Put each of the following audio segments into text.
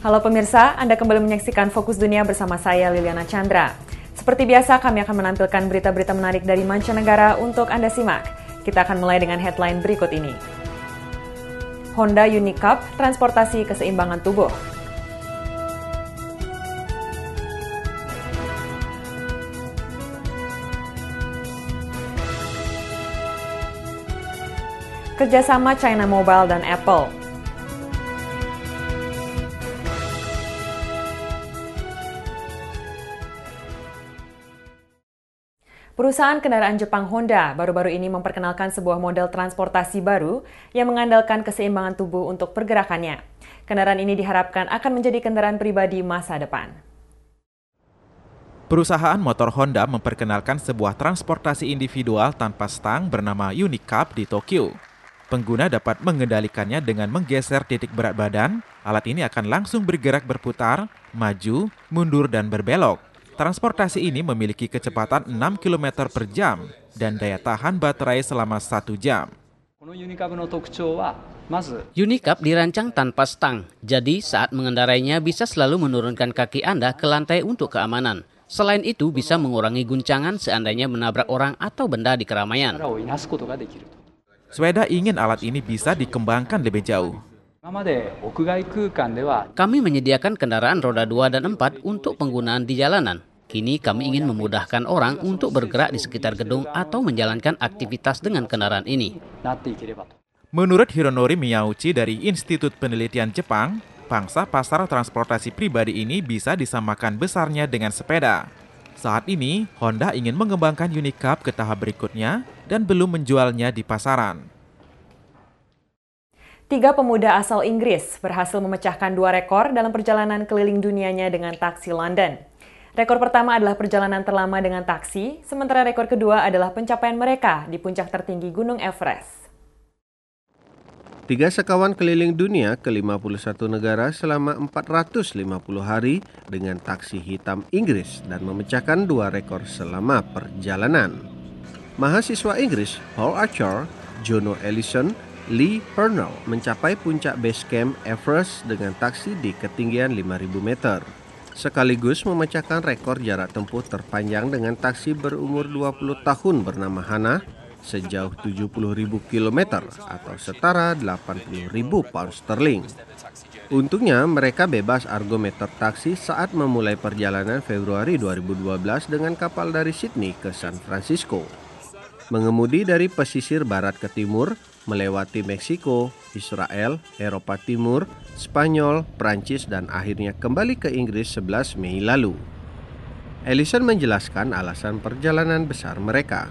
Halo pemirsa, Anda kembali menyaksikan Fokus Dunia bersama saya Liliana Chandra. Seperti biasa, kami akan menampilkan berita-berita menarik dari mancanegara untuk Anda simak. Kita akan mulai dengan headline berikut ini. Honda Unicup, transportasi keseimbangan tubuh. kerjasama China Mobile dan Apple. Perusahaan kendaraan Jepang Honda baru-baru ini memperkenalkan sebuah model transportasi baru yang mengandalkan keseimbangan tubuh untuk pergerakannya. Kendaraan ini diharapkan akan menjadi kendaraan pribadi masa depan. Perusahaan motor Honda memperkenalkan sebuah transportasi individual tanpa stang bernama Unicap di Tokyo. Pengguna dapat mengendalikannya dengan menggeser titik berat badan. Alat ini akan langsung bergerak berputar, maju, mundur, dan berbelok. Transportasi ini memiliki kecepatan 6 km per jam dan daya tahan baterai selama 1 jam. Unicap dirancang tanpa stang, jadi saat mengendarainya bisa selalu menurunkan kaki Anda ke lantai untuk keamanan. Selain itu bisa mengurangi guncangan seandainya menabrak orang atau benda di keramaian. Sweda ingin alat ini bisa dikembangkan lebih jauh. Kami menyediakan kendaraan roda 2 dan 4 untuk penggunaan di jalanan, Kini kami ingin memudahkan orang untuk bergerak di sekitar gedung atau menjalankan aktivitas dengan kendaraan ini. Menurut Hironori Miyauchi dari Institut Penelitian Jepang, pangsa pasar transportasi pribadi ini bisa disamakan besarnya dengan sepeda. Saat ini, Honda ingin mengembangkan Unicap ke tahap berikutnya dan belum menjualnya di pasaran. Tiga pemuda asal Inggris berhasil memecahkan dua rekor dalam perjalanan keliling dunianya dengan taksi London. Rekor pertama adalah perjalanan terlama dengan taksi, sementara rekor kedua adalah pencapaian mereka di puncak tertinggi Gunung Everest. Tiga sekawan keliling dunia ke 51 negara selama 450 hari dengan taksi hitam Inggris dan memecahkan dua rekor selama perjalanan. Mahasiswa Inggris Paul Archer, Jono Ellison, Lee Pernell mencapai puncak base camp Everest dengan taksi di ketinggian 5000 meter sekaligus memecahkan rekor jarak tempuh terpanjang dengan taksi berumur 20 tahun bernama Hana sejauh 70.000 km atau setara 80.000 pound sterling. Untungnya mereka bebas argometer taksi saat memulai perjalanan Februari 2012 dengan kapal dari Sydney ke San Francisco. Mengemudi dari pesisir barat ke timur, melewati Meksiko, Israel, Eropa Timur, Spanyol, Prancis, dan akhirnya kembali ke Inggris 11 Mei lalu. Ellison menjelaskan alasan perjalanan besar mereka.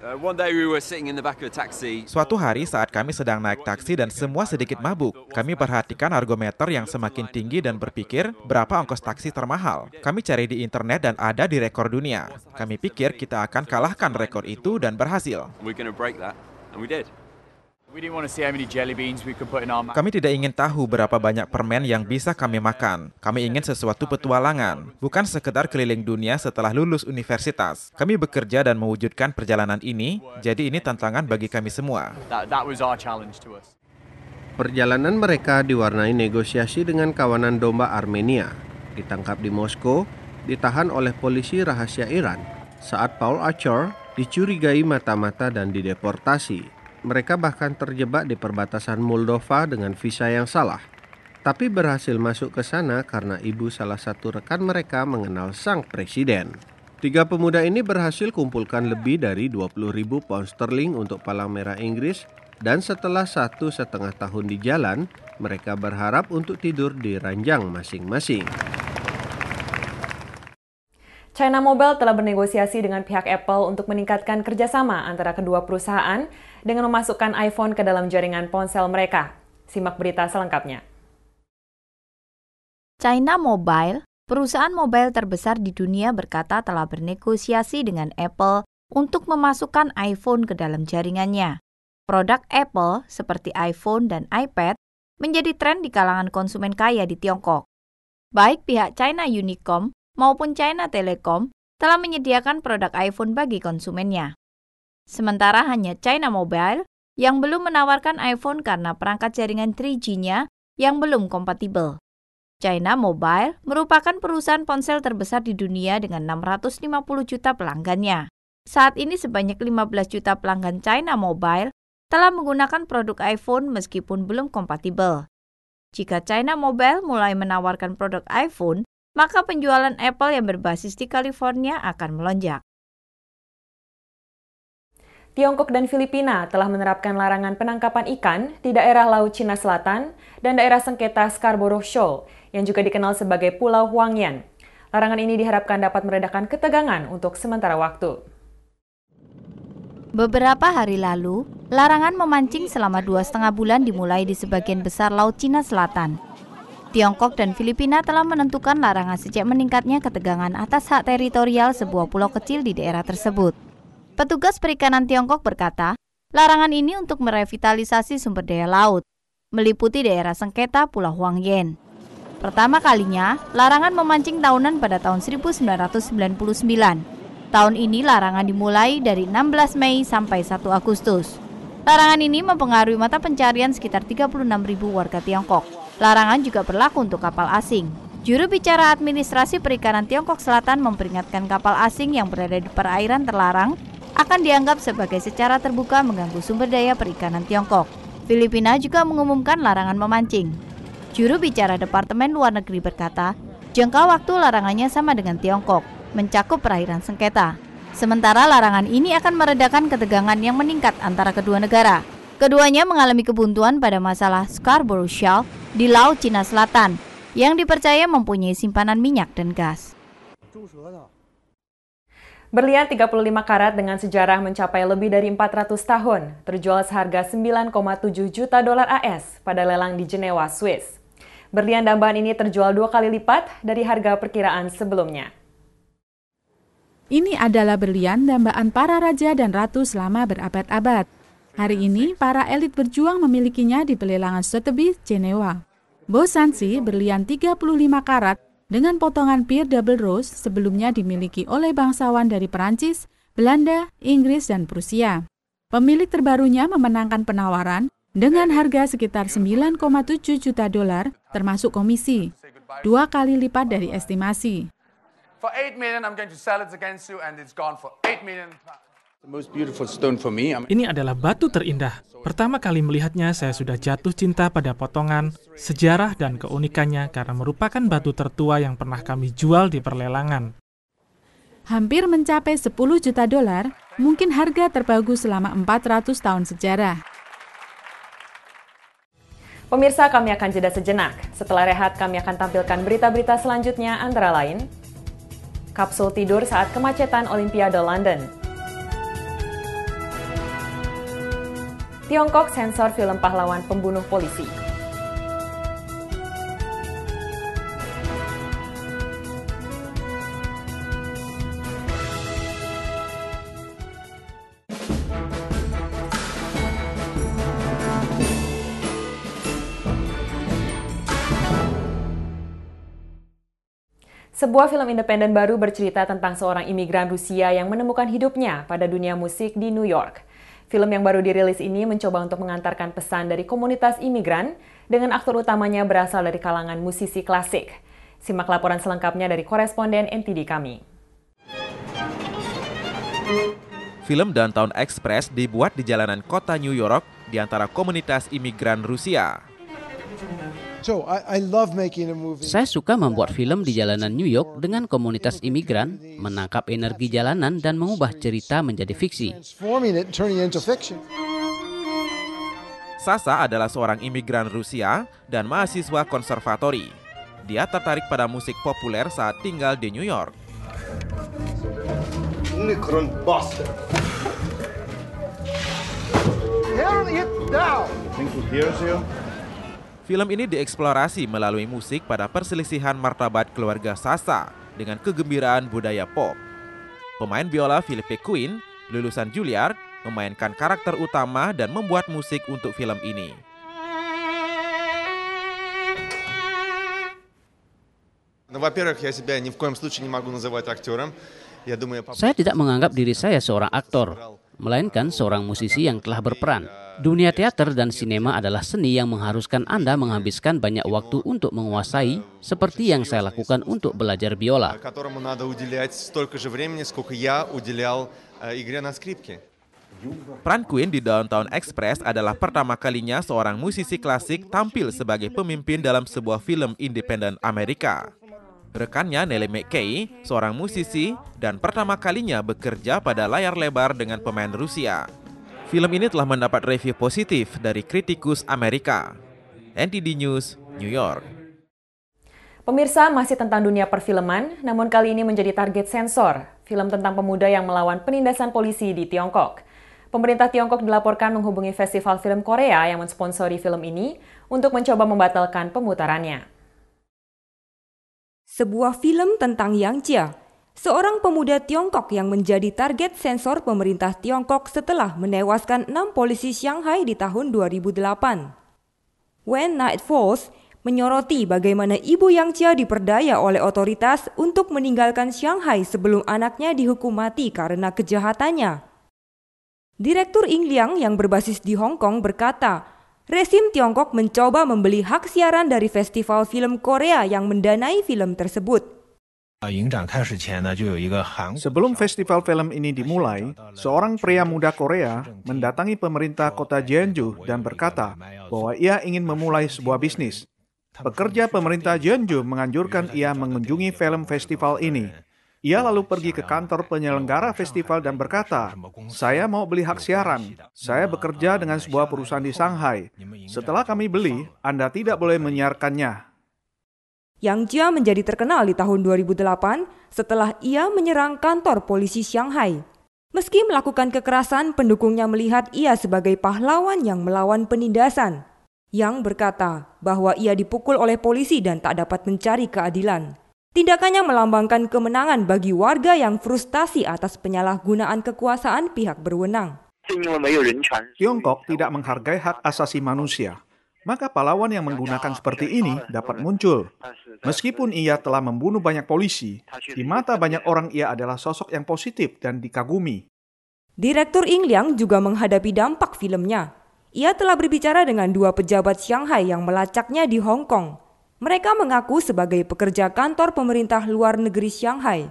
Uh, Suatu hari saat kami sedang naik taksi dan semua sedikit mabuk, kami perhatikan argometer yang semakin tinggi dan berpikir berapa ongkos taksi termahal. Kami cari di internet dan ada di rekor dunia. Kami pikir kita akan kalahkan rekor itu dan berhasil. Kami tidak ingin tahu berapa banyak permen yang bisa kami makan. Kami ingin sesuatu petualangan, bukan sekedar keliling dunia setelah lulus universitas. Kami bekerja dan mewujudkan perjalanan ini, jadi ini tantangan bagi kami semua. Perjalanan mereka diwarnai negosiasi dengan kawanan domba Armenia. Ditangkap di Moskow, ditahan oleh polisi rahasia Iran saat Paul Achor dicurigai mata-mata dan dideportasi mereka bahkan terjebak di perbatasan Moldova dengan visa yang salah, tapi berhasil masuk ke sana karena ibu salah satu rekan mereka mengenal sang presiden. Tiga pemuda ini berhasil kumpulkan lebih dari ribu pound sterling untuk palang merah Inggris dan setelah satu setengah tahun di jalan, mereka berharap untuk tidur di ranjang masing-masing. China Mobile telah bernegosiasi dengan pihak Apple untuk meningkatkan kerjasama antara kedua perusahaan dengan memasukkan iPhone ke dalam jaringan ponsel mereka. Simak berita selengkapnya. China Mobile, perusahaan mobile terbesar di dunia berkata telah bernegosiasi dengan Apple untuk memasukkan iPhone ke dalam jaringannya. Produk Apple seperti iPhone dan iPad menjadi tren di kalangan konsumen kaya di Tiongkok. Baik pihak China Unicom maupun China Telecom telah menyediakan produk iPhone bagi konsumennya. Sementara hanya China Mobile yang belum menawarkan iPhone karena perangkat jaringan 3G-nya yang belum kompatibel. China Mobile merupakan perusahaan ponsel terbesar di dunia dengan 650 juta pelanggannya. Saat ini sebanyak 15 juta pelanggan China Mobile telah menggunakan produk iPhone meskipun belum kompatibel. Jika China Mobile mulai menawarkan produk iPhone, maka penjualan Apple yang berbasis di California akan melonjak. Tiongkok dan Filipina telah menerapkan larangan penangkapan ikan di daerah Laut Cina Selatan dan daerah sengketa Scarborough Shoal, yang juga dikenal sebagai Pulau Huangyan. Larangan ini diharapkan dapat meredakan ketegangan untuk sementara waktu. Beberapa hari lalu, larangan memancing selama dua setengah bulan dimulai di sebagian besar Laut Cina Selatan. Tiongkok dan Filipina telah menentukan larangan sejak meningkatnya ketegangan atas hak teritorial sebuah pulau kecil di daerah tersebut. Petugas perikanan Tiongkok berkata, larangan ini untuk merevitalisasi sumber daya laut, meliputi daerah sengketa Pulau Huangyen. Pertama kalinya, larangan memancing tahunan pada tahun 1999. Tahun ini larangan dimulai dari 16 Mei sampai 1 Agustus. Larangan ini mempengaruhi mata pencarian sekitar 36.000 warga Tiongkok. Larangan juga berlaku untuk kapal asing. Juru bicara administrasi perikanan Tiongkok Selatan memperingatkan kapal asing yang berada di perairan terlarang akan dianggap sebagai secara terbuka mengganggu sumber daya perikanan Tiongkok. Filipina juga mengumumkan larangan memancing. Juru bicara Departemen Luar Negeri berkata, jangka waktu larangannya sama dengan Tiongkok, mencakup perairan sengketa. Sementara larangan ini akan meredakan ketegangan yang meningkat antara kedua negara. Keduanya mengalami kebuntuan pada masalah Scarborough di Laut Cina Selatan yang dipercaya mempunyai simpanan minyak dan gas. Berlian 35 karat dengan sejarah mencapai lebih dari 400 tahun, terjual seharga 9,7 juta dolar AS pada lelang di Jenewa, Swiss. Berlian dambaan ini terjual dua kali lipat dari harga perkiraan sebelumnya. Ini adalah berlian dambaan para raja dan ratu selama berabad-abad. Hari ini, para elit berjuang memilikinya di pelelangan Sotheby's, Jenewa. Bosansi berlian 35 karat dengan potongan Pierre Double Rose sebelumnya dimiliki oleh bangsawan dari Perancis, Belanda, Inggris, dan Prusia. Pemilik terbarunya memenangkan penawaran dengan harga sekitar 9,7 juta dolar termasuk komisi, dua kali lipat dari estimasi. Ini adalah batu terindah. Pertama kali melihatnya, saya sudah jatuh cinta pada potongan, sejarah, dan keunikannya karena merupakan batu tertua yang pernah kami jual di perlelangan. Hampir mencapai 10 juta dolar, mungkin harga terbagus selama 400 tahun sejarah. Pemirsa, kami akan jeda sejenak. Setelah rehat, kami akan tampilkan berita-berita selanjutnya antara lain. Kapsul tidur saat kemacetan Olimpiade London. Tiongkok sensor film pahlawan pembunuh polisi. Sebuah film independen baru bercerita tentang seorang imigran Rusia yang menemukan hidupnya pada dunia musik di New York. Film yang baru dirilis ini mencoba untuk mengantarkan pesan dari komunitas imigran dengan aktor utamanya berasal dari kalangan musisi klasik. Simak laporan selengkapnya dari koresponden NTD kami. Film Downtown Express dibuat di jalanan kota New York di antara komunitas imigran Rusia. Saya suka membuat film di jalanan New York dengan komunitas imigran, menangkap energi jalanan dan mengubah cerita menjadi fiksi. Sasa adalah seorang imigran Rusia dan mahasiswa konservatori. Dia tertarik pada musik populer saat tinggal di New York. Ini Think Film ini dieksplorasi melalui musik pada perselisihan martabat keluarga Sasa dengan kegembiraan budaya pop. Pemain biola Philippe Quinn, lulusan Juilliard, memainkan karakter utama dan membuat musik untuk film ini. Saya tidak menganggap diri saya seorang aktor melainkan seorang musisi yang telah berperan. Dunia teater dan sinema adalah seni yang mengharuskan Anda menghabiskan banyak waktu untuk menguasai, seperti yang saya lakukan untuk belajar biola. Uh, Peran Queen di Downtown Express adalah pertama kalinya seorang musisi klasik tampil sebagai pemimpin dalam sebuah film independen Amerika. Rekannya Nelly McKay, seorang musisi, dan pertama kalinya bekerja pada layar lebar dengan pemain Rusia. Film ini telah mendapat review positif dari kritikus Amerika. NTD News, New York. Pemirsa masih tentang dunia perfilman, namun kali ini menjadi target sensor, film tentang pemuda yang melawan penindasan polisi di Tiongkok. Pemerintah Tiongkok dilaporkan menghubungi festival film Korea yang mensponsori film ini untuk mencoba membatalkan pemutarannya sebuah film tentang Yang Jia, seorang pemuda Tiongkok yang menjadi target sensor pemerintah Tiongkok setelah menewaskan enam polisi Shanghai di tahun 2008. When Night Falls menyoroti bagaimana ibu Yang Jia diperdaya oleh otoritas untuk meninggalkan Shanghai sebelum anaknya dihukum mati karena kejahatannya. Direktur Ing Liang yang berbasis di Hong Kong berkata, resim Tiongkok mencoba membeli hak siaran dari festival film Korea yang mendanai film tersebut. Sebelum festival film ini dimulai, seorang pria muda Korea mendatangi pemerintah kota Jeonju dan berkata bahwa ia ingin memulai sebuah bisnis. Pekerja pemerintah Jeonju menganjurkan ia mengunjungi film festival ini. Ia lalu pergi ke kantor penyelenggara festival dan berkata, "Saya mau beli hak siaran. Saya bekerja dengan sebuah perusahaan di Shanghai. Setelah kami beli, Anda tidak boleh menyiarkannya." Yang Jia menjadi terkenal di tahun 2008 setelah ia menyerang kantor polisi Shanghai. Meski melakukan kekerasan, pendukungnya melihat ia sebagai pahlawan yang melawan penindasan. Yang berkata bahwa ia dipukul oleh polisi dan tak dapat mencari keadilan. Tindakannya melambangkan kemenangan bagi warga yang frustasi atas penyalahgunaan kekuasaan pihak berwenang. Tiongkok tidak menghargai hak asasi manusia, maka pahlawan yang menggunakan seperti ini dapat muncul. Meskipun ia telah membunuh banyak polisi, di mata banyak orang ia adalah sosok yang positif dan dikagumi. Direktur Ying Liang juga menghadapi dampak filmnya. Ia telah berbicara dengan dua pejabat Shanghai yang melacaknya di Hong Kong. Mereka mengaku sebagai pekerja kantor pemerintah luar negeri Shanghai.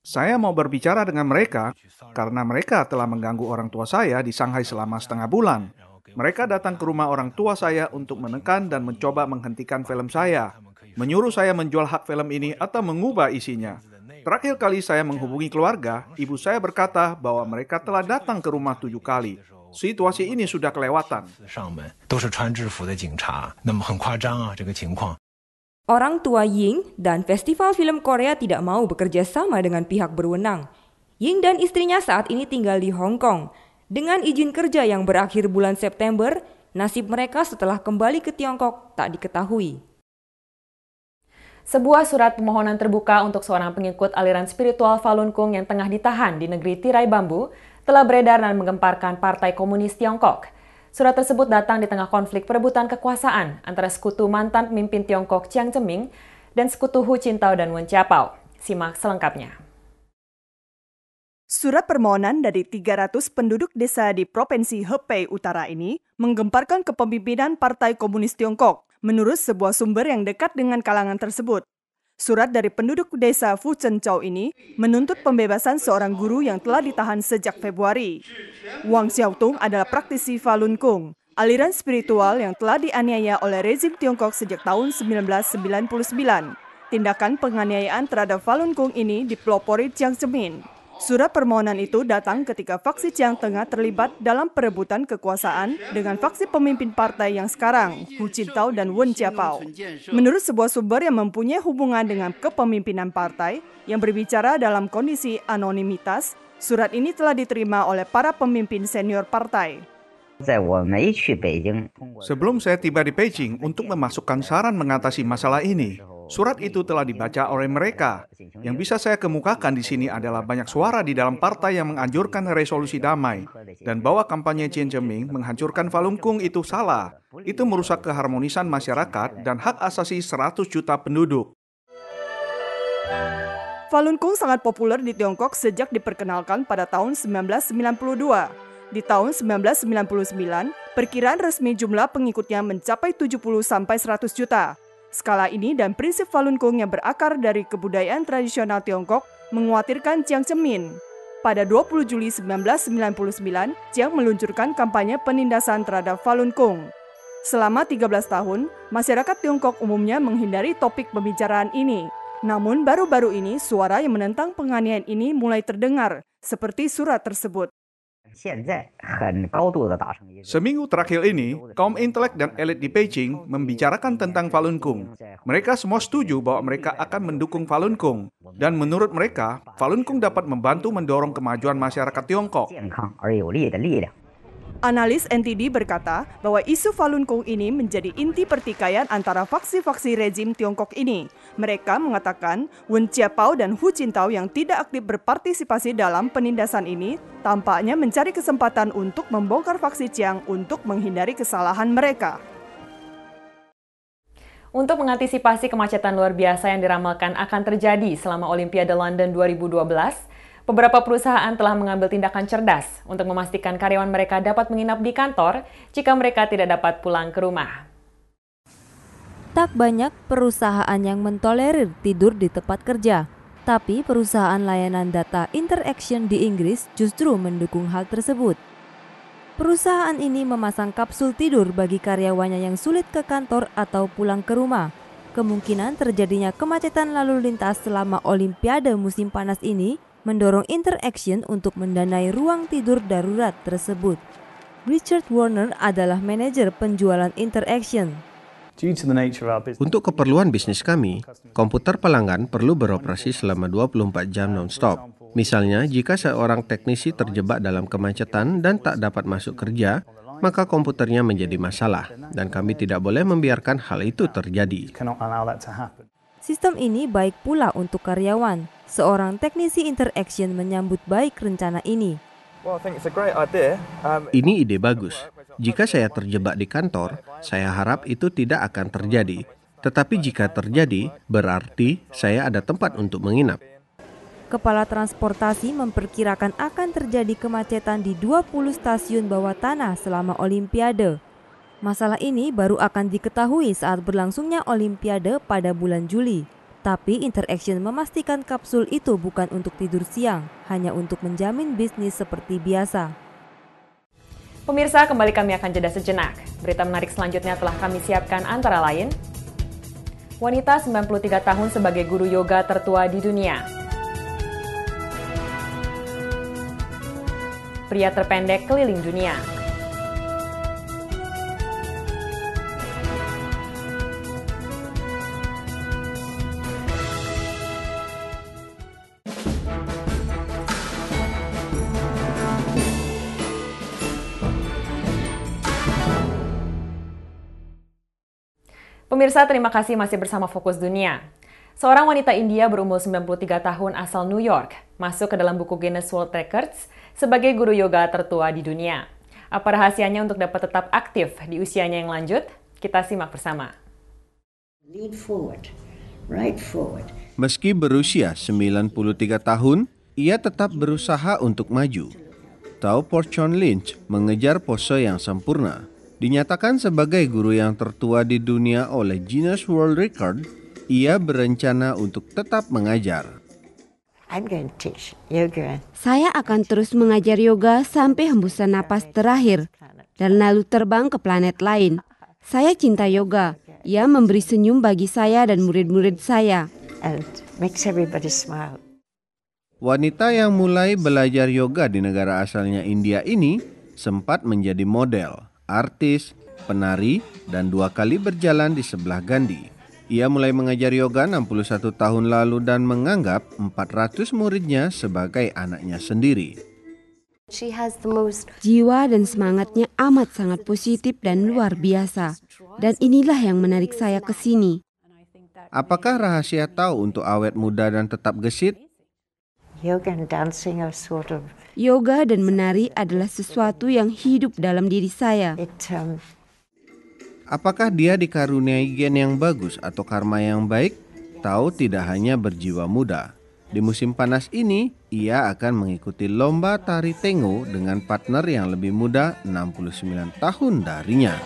Saya mau berbicara dengan mereka karena mereka telah mengganggu orang tua saya di Shanghai selama setengah bulan. Mereka datang ke rumah orang tua saya untuk menekan dan mencoba menghentikan film saya, menyuruh saya menjual hak film ini atau mengubah isinya. Terakhir kali saya menghubungi keluarga, ibu saya berkata bahwa mereka telah datang ke rumah tujuh kali, Situasi ini sudah kelewatan. Orang tua Ying dan Festival Film Korea tidak mau bekerja sama dengan pihak berwenang. Ying dan istrinya saat ini tinggal di Hong Kong. Dengan izin kerja yang berakhir bulan September, nasib mereka setelah kembali ke Tiongkok tak diketahui sebuah surat permohonan terbuka untuk seorang pengikut aliran spiritual Falun Gong yang tengah ditahan di negeri tirai bambu telah beredar dan menggemparkan Partai Komunis Tiongkok. Surat tersebut datang di tengah konflik perebutan kekuasaan antara sekutu mantan pemimpin Tiongkok Chiang Zemin dan sekutu Hu Jintao dan Wen Jiabao. Simak selengkapnya. Surat permohonan dari 300 penduduk desa di Provinsi Hebei Utara ini menggemparkan kepemimpinan Partai Komunis Tiongkok menurut sebuah sumber yang dekat dengan kalangan tersebut. Surat dari penduduk desa Fu Chow ini menuntut pembebasan seorang guru yang telah ditahan sejak Februari. Wang Xiaotong adalah praktisi Falun Gong, aliran spiritual yang telah dianiaya oleh rezim Tiongkok sejak tahun 1999. Tindakan penganiayaan terhadap Falun Gong ini dipelopori Jiang Zemin. Surat permohonan itu datang ketika faksi Chiang Tengah terlibat dalam perebutan kekuasaan dengan faksi pemimpin partai yang sekarang, Hu Jintao dan Wen Jiabao. Menurut sebuah sumber yang mempunyai hubungan dengan kepemimpinan partai yang berbicara dalam kondisi anonimitas, surat ini telah diterima oleh para pemimpin senior partai. Sebelum saya tiba di Beijing untuk memasukkan saran mengatasi masalah ini, Surat itu telah dibaca oleh mereka. Yang bisa saya kemukakan di sini adalah banyak suara di dalam partai yang menganjurkan resolusi damai dan bahwa kampanye Chen Cheming menghancurkan Falun Gong itu salah. Itu merusak keharmonisan masyarakat dan hak asasi 100 juta penduduk. Falun Gong sangat populer di Tiongkok sejak diperkenalkan pada tahun 1992. Di tahun 1999, perkiraan resmi jumlah pengikutnya mencapai 70 sampai 100 juta. Skala ini dan prinsip Falun Gong yang berakar dari kebudayaan tradisional Tiongkok mengkhawatirkan Jiang Cemin. Pada 20 Juli 1999, Jiang meluncurkan kampanye penindasan terhadap Falun Gong. Selama 13 tahun, masyarakat Tiongkok umumnya menghindari topik pembicaraan ini. Namun baru-baru ini suara yang menentang penganiayaan ini mulai terdengar, seperti surat tersebut. Seminggu terakhir ini, kaum intelek dan elit di Beijing membicarakan tentang Falun Gong. Mereka semua setuju bahwa mereka akan mendukung Falun Gong. Dan menurut mereka, Falun Gong dapat membantu mendorong kemajuan masyarakat Tiongkok. Analis NTD berkata bahwa isu Falun Gong ini menjadi inti pertikaian antara faksi-faksi rezim Tiongkok ini. Mereka mengatakan Wen Jiapao dan Hu Jintao yang tidak aktif berpartisipasi dalam penindasan ini tampaknya mencari kesempatan untuk membongkar faksi Chiang untuk menghindari kesalahan mereka. Untuk mengantisipasi kemacetan luar biasa yang diramalkan akan terjadi selama Olimpiade London 2012, Beberapa perusahaan telah mengambil tindakan cerdas untuk memastikan karyawan mereka dapat menginap di kantor jika mereka tidak dapat pulang ke rumah. Tak banyak perusahaan yang mentolerir tidur di tempat kerja, tapi perusahaan layanan data Interaction di Inggris justru mendukung hal tersebut. Perusahaan ini memasang kapsul tidur bagi karyawannya yang sulit ke kantor atau pulang ke rumah. Kemungkinan terjadinya kemacetan lalu lintas selama Olimpiade musim panas ini mendorong Interaction untuk mendanai ruang tidur darurat tersebut. Richard Warner adalah manajer penjualan Interaction. Untuk keperluan bisnis kami, komputer pelanggan perlu beroperasi selama 24 jam non-stop. Misalnya, jika seorang teknisi terjebak dalam kemacetan dan tak dapat masuk kerja, maka komputernya menjadi masalah, dan kami tidak boleh membiarkan hal itu terjadi. Sistem ini baik pula untuk karyawan. Seorang teknisi interaction menyambut baik rencana ini. Um, ini ide bagus. Jika saya terjebak di kantor, saya harap itu tidak akan terjadi. Tetapi jika terjadi, berarti saya ada tempat untuk menginap. Kepala Transportasi memperkirakan akan terjadi kemacetan di 20 stasiun bawah tanah selama Olimpiade. Masalah ini baru akan diketahui saat berlangsungnya Olimpiade pada bulan Juli. Tapi Interaction memastikan kapsul itu bukan untuk tidur siang, hanya untuk menjamin bisnis seperti biasa. Pemirsa, kembali kami akan jeda sejenak. Berita menarik selanjutnya telah kami siapkan antara lain. Wanita 93 tahun sebagai guru yoga tertua di dunia. Pria terpendek keliling dunia. Pemirsa, terima kasih masih bersama Fokus Dunia. Seorang wanita India berumur 93 tahun asal New York masuk ke dalam buku Guinness World Records sebagai guru yoga tertua di dunia. Apa rahasianya untuk dapat tetap aktif di usianya yang lanjut? Kita simak bersama. Lead forward, right forward. Meski berusia 93 tahun, ia tetap berusaha untuk maju. Tao Porchon Lynch mengejar pose yang sempurna Dinyatakan sebagai guru yang tertua di dunia oleh Guinness World Record, ia berencana untuk tetap mengajar. I'm going to teach yoga. Saya akan terus mengajar yoga sampai hembusan napas terakhir dan lalu terbang ke planet lain. Saya cinta yoga. Ia memberi senyum bagi saya dan murid-murid saya. And makes everybody smile. Wanita yang mulai belajar yoga di negara asalnya India ini sempat menjadi model artis, penari, dan dua kali berjalan di sebelah Gandhi. Ia mulai mengajar yoga 61 tahun lalu dan menganggap 400 muridnya sebagai anaknya sendiri. Jiwa dan semangatnya amat sangat positif dan luar biasa. Dan inilah yang menarik saya ke sini. Apakah rahasia tahu untuk awet muda dan tetap gesit? Yoga and dancing are sort of yoga dan menari adalah sesuatu yang hidup dalam diri saya. Apakah dia dikaruniai gen yang bagus atau karma yang baik? Tahu tidak hanya berjiwa muda. Di musim panas ini, ia akan mengikuti lomba tari tengo dengan partner yang lebih muda 69 tahun darinya.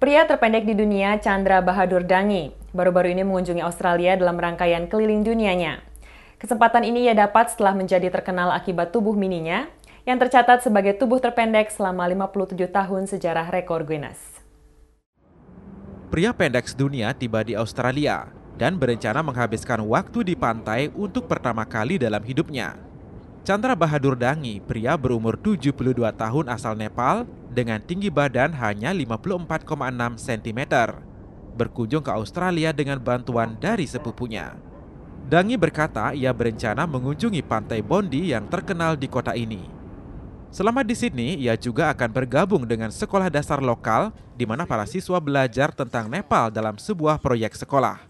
Pria terpendek di dunia, Chandra Bahadur Dangi, baru-baru ini mengunjungi Australia dalam rangkaian keliling dunianya. Kesempatan ini ia dapat setelah menjadi terkenal akibat tubuh mininya, yang tercatat sebagai tubuh terpendek selama 57 tahun sejarah rekor Guinness. Pria pendek sedunia tiba di Australia dan berencana menghabiskan waktu di pantai untuk pertama kali dalam hidupnya. Chandra Bahadur Dangi, pria berumur 72 tahun asal Nepal dengan tinggi badan hanya 54,6 cm, berkunjung ke Australia dengan bantuan dari sepupunya. Dangi berkata ia berencana mengunjungi Pantai Bondi yang terkenal di kota ini. Selama di sini ia juga akan bergabung dengan sekolah dasar lokal di mana para siswa belajar tentang Nepal dalam sebuah proyek sekolah.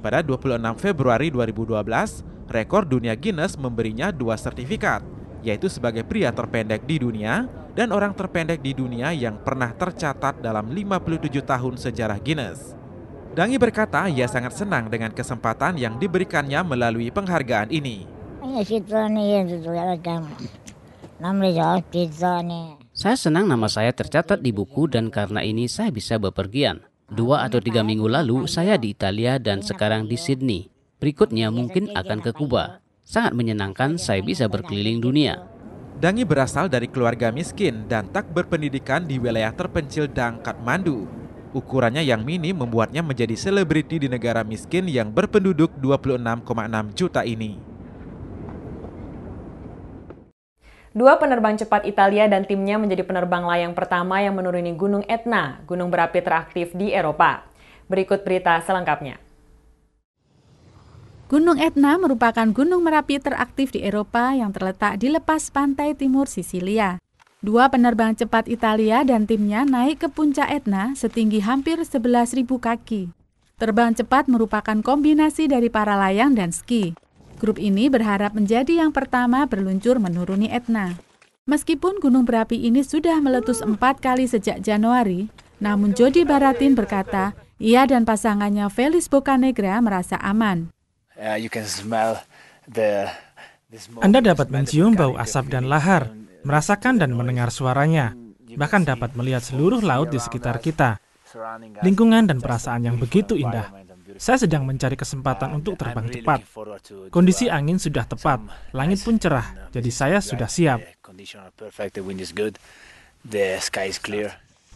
Pada 26 Februari 2012, rekor dunia Guinness memberinya dua sertifikat, yaitu sebagai pria terpendek di dunia dan orang terpendek di dunia yang pernah tercatat dalam 57 tahun sejarah Guinness. Dangi berkata ia sangat senang dengan kesempatan yang diberikannya melalui penghargaan ini. Saya senang nama saya tercatat di buku dan karena ini saya bisa bepergian. Dua atau tiga minggu lalu saya di Italia dan sekarang di Sydney. Berikutnya mungkin akan ke Kuba. Sangat menyenangkan saya bisa berkeliling dunia. Dangi berasal dari keluarga miskin dan tak berpendidikan di wilayah terpencil Dang Kathmandu. Ukurannya yang mini membuatnya menjadi selebriti di negara miskin yang berpenduduk 26,6 juta ini. Dua penerbang cepat Italia dan timnya menjadi penerbang layang pertama yang menuruni Gunung Etna, gunung berapi teraktif di Eropa. Berikut berita selengkapnya. Gunung Etna merupakan gunung merapi teraktif di Eropa yang terletak di lepas pantai timur Sisilia. Dua penerbang cepat Italia dan timnya naik ke puncak Etna setinggi hampir 11.000 kaki. Terbang cepat merupakan kombinasi dari para layang dan ski. Grup ini berharap menjadi yang pertama berluncur menuruni Etna. Meskipun gunung berapi ini sudah meletus empat kali sejak Januari, namun Jody Baratin berkata, ia dan pasangannya Felis Bocanegra merasa aman. Uh, anda dapat mencium bau asap dan lahar, merasakan dan mendengar suaranya, bahkan dapat melihat seluruh laut di sekitar kita, lingkungan dan perasaan yang begitu indah. Saya sedang mencari kesempatan untuk terbang cepat. Kondisi angin sudah tepat, langit pun cerah, jadi saya sudah siap.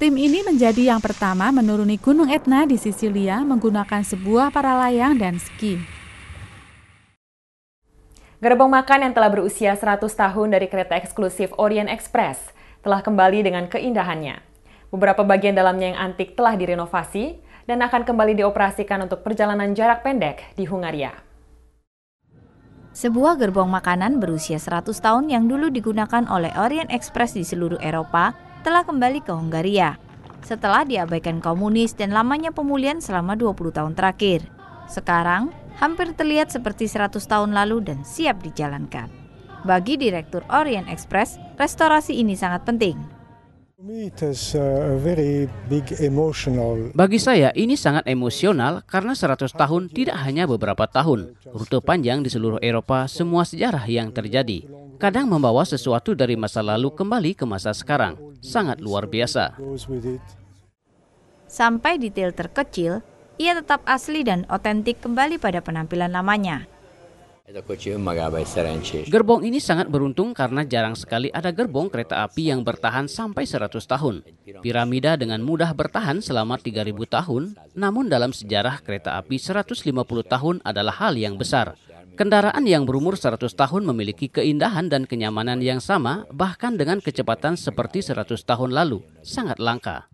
Tim ini menjadi yang pertama menuruni Gunung Etna di Sisilia menggunakan sebuah paralayang dan ski. Gerbong makan yang telah berusia 100 tahun dari kereta eksklusif Orient Express telah kembali dengan keindahannya. Beberapa bagian dalamnya yang antik telah direnovasi dan akan kembali dioperasikan untuk perjalanan jarak pendek di Hungaria. Sebuah gerbong makanan berusia 100 tahun yang dulu digunakan oleh Orient Express di seluruh Eropa telah kembali ke Hungaria setelah diabaikan komunis dan lamanya pemulihan selama 20 tahun terakhir. Sekarang, hampir terlihat seperti 100 tahun lalu dan siap dijalankan. Bagi Direktur Orient Express, restorasi ini sangat penting. Bagi saya ini sangat emosional karena 100 tahun tidak hanya beberapa tahun. Rute panjang di seluruh Eropa semua sejarah yang terjadi. Kadang membawa sesuatu dari masa lalu kembali ke masa sekarang. Sangat luar biasa. Sampai detail terkecil, ia tetap asli dan otentik kembali pada penampilan lamanya. Gerbong ini sangat beruntung karena jarang sekali ada gerbong kereta api yang bertahan sampai 100 tahun. Piramida dengan mudah bertahan selama 3000 tahun, namun dalam sejarah kereta api 150 tahun adalah hal yang besar. Kendaraan yang berumur 100 tahun memiliki keindahan dan kenyamanan yang sama bahkan dengan kecepatan seperti 100 tahun lalu, sangat langka.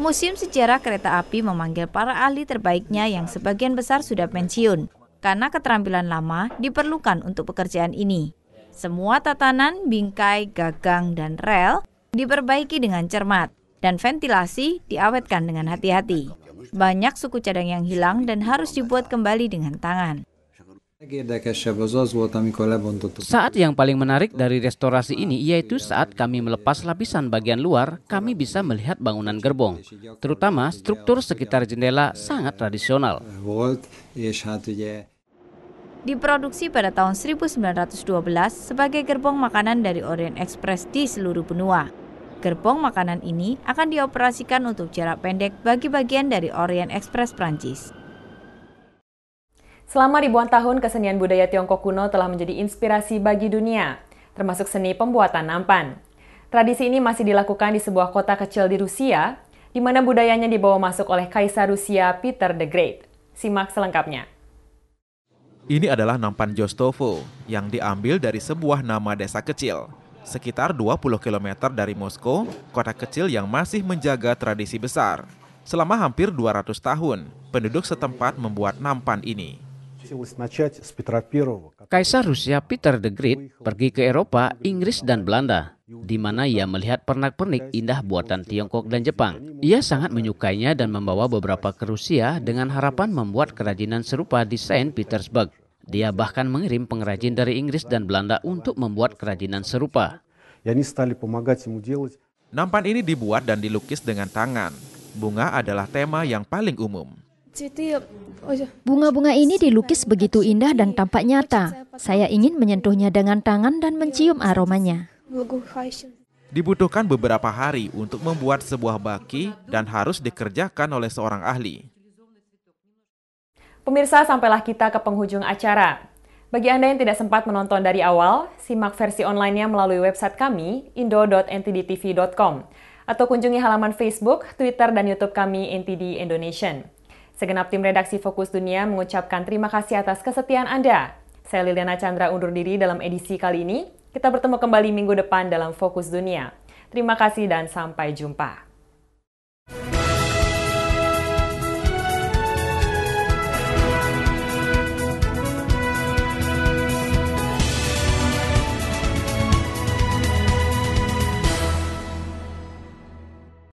Museum Sejarah Kereta Api memanggil para ahli terbaiknya yang sebagian besar sudah pensiun karena keterampilan lama diperlukan untuk pekerjaan ini. Semua tatanan, bingkai, gagang, dan rel diperbaiki dengan cermat dan ventilasi diawetkan dengan hati-hati. Banyak suku cadang yang hilang dan harus dibuat kembali dengan tangan. Saat yang paling menarik dari restorasi ini yaitu saat kami melepas lapisan bagian luar, kami bisa melihat bangunan gerbong, terutama struktur sekitar jendela sangat tradisional. Diproduksi pada tahun 1912 sebagai gerbong makanan dari Orient Express di seluruh benua. Gerbong makanan ini akan dioperasikan untuk jarak pendek bagi bagian dari Orient Express Prancis. Selama ribuan tahun, kesenian budaya Tiongkok kuno telah menjadi inspirasi bagi dunia, termasuk seni pembuatan nampan. Tradisi ini masih dilakukan di sebuah kota kecil di Rusia, di mana budayanya dibawa masuk oleh Kaisar Rusia Peter the Great. Simak selengkapnya. Ini adalah nampan Jostovo yang diambil dari sebuah nama desa kecil, sekitar 20 km dari Moskow, kota kecil yang masih menjaga tradisi besar. Selama hampir 200 tahun, penduduk setempat membuat nampan ini. Kaisar Rusia Peter the Great pergi ke Eropa, Inggris, dan Belanda, di mana ia melihat pernak-pernik indah buatan Tiongkok dan Jepang. Ia sangat menyukainya dan membawa beberapa ke Rusia dengan harapan membuat kerajinan serupa di Saint Petersburg. Dia bahkan mengirim pengrajin dari Inggris dan Belanda untuk membuat kerajinan serupa. Nampan ini dibuat dan dilukis dengan tangan. Bunga adalah tema yang paling umum. Ya. Oh, iya. Bunga-bunga ini dilukis begitu indah dan tampak nyata. Saya ingin menyentuhnya dengan tangan dan mencium aromanya. Dibutuhkan beberapa hari untuk membuat sebuah baki dan harus dikerjakan oleh seorang ahli. Pemirsa, sampailah kita ke penghujung acara. Bagi Anda yang tidak sempat menonton dari awal, simak versi online-nya melalui website kami indo.ntdtv.com atau kunjungi halaman Facebook, Twitter, dan YouTube kami NTD Indonesian. Segenap tim redaksi Fokus Dunia mengucapkan terima kasih atas kesetiaan Anda. Saya Liliana Chandra undur diri dalam edisi kali ini. Kita bertemu kembali minggu depan dalam Fokus Dunia. Terima kasih dan sampai jumpa.